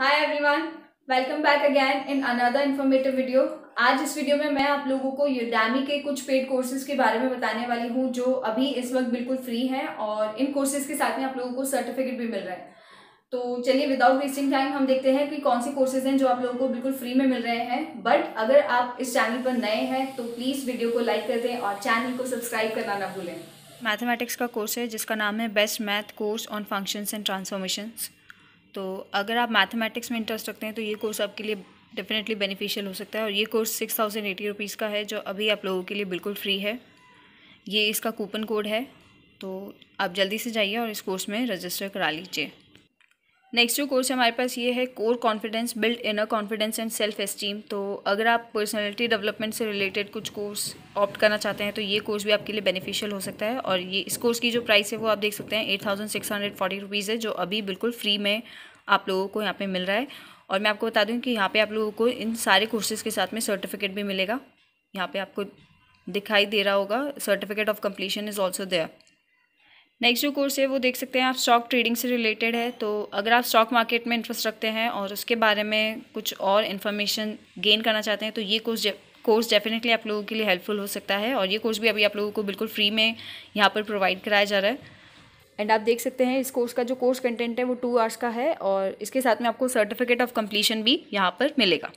hi everyone welcome back again in another informative video आज इस video में मैं आप लोगों को यूडैमी के कुछ पेड कोर्सेज के बारे में बताने वाली हूँ जो अभी इस वक्त बिल्कुल फ्री हैं और इन कोर्सेज के साथ में आप लोगों को सर्टिफिकेट भी मिल रहा है तो चलिए विदाउट वेस्टिंग टाइम हम देखते हैं कि कौन से कोर्सेज हैं जो आप लोगों को बिल्कुल फ्री में मिल रहे हैं बट अगर आप इस चैनल पर नए हैं तो प्लीज़ वीडियो को लाइक कर दें और चैनल को सब्सक्राइब करना ना भूलें मैथमेटिक्स का कोर्स है जिसका नाम है best math course on functions and transformations तो अगर आप मैथमेटिक्स में इंटरेस्ट रखते हैं तो ये कोर्स आपके लिए डेफिनेटली बेनिफिशियल हो सकता है और ये course six thousand eighty rupees का है जो अभी आप लोगों के लिए बिल्कुल फ्री है ये इसका कूपन कोड है तो आप जल्दी से जाइए और इस कोर्स में रजिस्टर करा लीजिए नेक्स्ट जो कोर्स हमारे पास ये है core confidence build inner confidence and self esteem तो अगर आप पर्सनालिटी डेवलपमेंट से रिलेटेड कुछ कोर्स ऑप्ट करना चाहते हैं तो ये कोर्स भी आपके लिए बेनिफिशियल हो सकता है और ये इस कोर्स की जो प्राइस है वो आप देख सकते हैं eight thousand six hundred forty rupees है जो अभी बिल्कुल फ्री में आप लोगों को यहाँ पर मिल रहा है और मैं आपको बता दूँ कि यहाँ पर आप लोगों को इन सारे कोर्सेज़ के साथ में सर्टिफिकेट भी मिलेगा यहाँ पर आपको दिखाई दे रहा होगा certificate of completion is also there next जो कोर्स है वो देख सकते हैं आप स्टॉक ट्रेडिंग से रिलेटेड है तो अगर आप स्टॉक मार्केट में इंटरेस्ट रखते हैं और उसके बारे में कुछ और इन्फॉर्मेशन गेन करना चाहते हैं तो ये कोर्स कोर्स डेफिनेटली आप लोगों के लिए हेल्पफुल हो सकता है और ये कोर्स भी अभी आप लोगों को बिल्कुल फ्री में यहाँ पर प्रोवाइड कराया जा रहा है एंड आप देख सकते हैं इस कोर्स का जो कोर्स कंटेंट है वो टू आवर्स का है और इसके साथ में आपको सर्टिफिकेट ऑफ कंप्लीशन भी यहाँ पर मिलेगा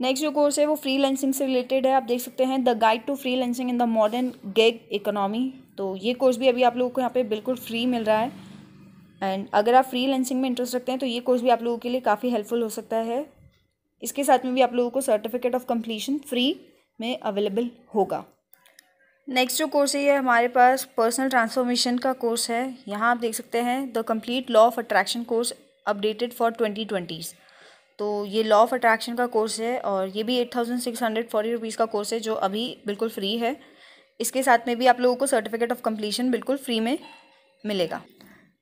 नेक्स्ट जो कोर्स है वो फ्री लेंसिंग से रिलेटेड है आप देख सकते हैं the guide to freelancing in the modern gig economy तो ये कोर्स भी अभी आप लोगों को यहाँ पे बिल्कुल फ्री मिल रहा है एंड अगर आप फ्री लेंसिंग में इंटरेस्ट रखते हैं तो ये कोर्स भी आप लोगों के लिए काफ़ी हेल्पफुल हो सकता है इसके साथ में भी आप लोगों को सर्टिफिकेट ऑफ कम्प्लीशन फ्री में अवेलेबल होगा नेक्स्ट जो कोर्स है ये हमारे पास पर्सनल ट्रांसफॉर्मेशन का कोर्स है यहाँ आप देख सकते हैं the complete law of attraction course updated for twenty twenties तो ये लॉ ऑफ अट्रैक्शन का कोर्स है और ये भी eight thousand six hundred forty rupees का कोर्स है जो अभी बिल्कुल फ्री है इसके साथ में भी आप लोगों को सर्टिफिकेट ऑफ कम्प्लीशन बिल्कुल फ्री में मिलेगा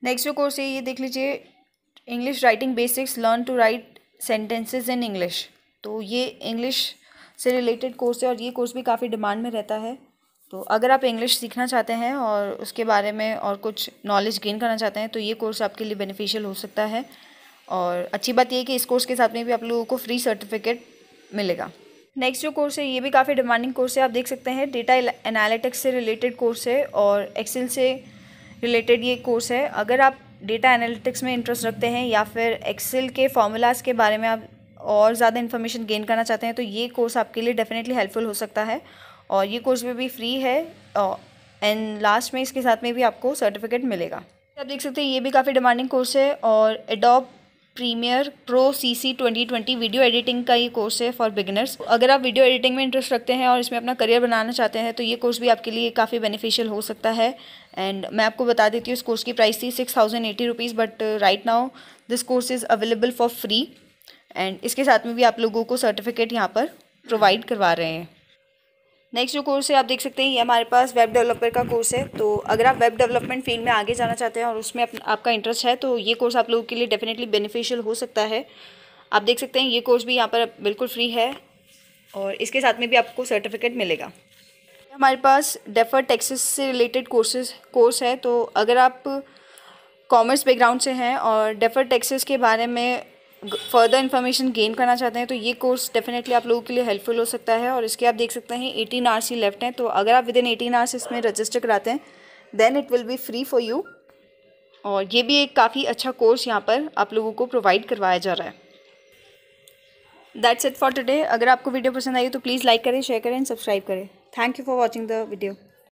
नेक्स्ट जो कोर्स है ये देख लीजिए English writing basics learn to write sentences in English तो ये इंग्लिश से रिलेटेड कोर्स है और ये कोर्स भी काफ़ी डिमांड में रहता है तो अगर आप इंग्लिश सीखना चाहते हैं और उसके बारे में और कुछ नॉलेज गेन करना चाहते हैं तो ये कोर्स आपके लिए बेनिफिशियल हो सकता है और अच्छी बात ये है कि इस कोर्स के साथ में भी आप लोगों को फ्री सर्टिफिकेट मिलेगा नेक्स्ट जो कोर्स है ये भी काफ़ी डिमांडिंग कोर्स है आप देख सकते हैं डेटा एनालिटिक्स से रिलेटेड कोर्स है और एक्सेल से रिलेटेड ये कोर्स है अगर आप डेटा एनालिटिक्स में इंटरेस्ट रखते हैं या फिर एक्सेल के फॉर्मूलाज के बारे में आप और ज़्यादा इन्फॉर्मेशन गेन करना चाहते हैं तो ये कोर्स आपके लिए डेफिनेटली हेल्पफुल हो सकता है और ये कोर्स भी, भी फ्री है एंड लास्ट में इसके साथ में भी आपको सर्टिफिकेट मिलेगा आप देख सकते हैं ये भी काफ़ी डिमांडिंग कोर्स है और Adobe Premiere Pro C C twenty twenty video editing का ये कोर्स है फॉर बिगिनर्स अगर आप वीडियो एडिटिंग में इंटरेस्ट रखते हैं और इसमें अपना करियर बनाना चाहते हैं तो ये कोर्स भी आपके लिए काफ़ी बेनिफिशियल हो सकता है एंड मैं आपको बता देती हूँ इस कोर्स की प्राइस थी six thousand eighty rupees but right now this course is available for free and इसके साथ में भी आप लोगों को सर्टिफिकेट यहाँ पर प्रोवाइड करवा रहे हैं नेक्स्ट जो कोर्स है आप देख सकते हैं ये हमारे पास वेब डेवलपर का कोर्स है तो अगर आप वेब डेवलपमेंट फील्ड में आगे जाना चाहते हैं और उसमें आपका इंटरेस्ट है तो ये कोर्स आप लोगों के लिए डेफिनेटली बेनिफिशियल हो सकता है आप देख सकते हैं ये कोर्स भी यहाँ पर बिल्कुल फ्री है और इसके साथ में भी आपको सर्टिफिकेट मिलेगा हमारे पास डेफर टैक्सेस से रिलेटेड कोर्सेज कोर्स है तो अगर आप कॉमर्स बैकग्राउंड से हैं और डेफर टैक्सेस के बारे में फर्दर इन्फॉर्मेशन गेन करना चाहते हैं तो ये कोर्स डेफिनेटली आप लोगों के लिए हेल्पफुल हो सकता है और इसके आप देख सकते हैं एटीन आवर्स ही लेफ्ट हैं तो अगर आप विद इन एटीन आवर्स इसमें रजिस्टर कराते हैं then it will be free for you और ये भी एक काफ़ी अच्छा कोर्स यहाँ पर आप लोगों को प्रोवाइड करवाया जा रहा है दैट्स इट फॉर टुडे अगर आपको वीडियो पसंद आई तो प्लीज़ लाइक करें शेयर करें सब्सक्राइब करें thank you for watching the video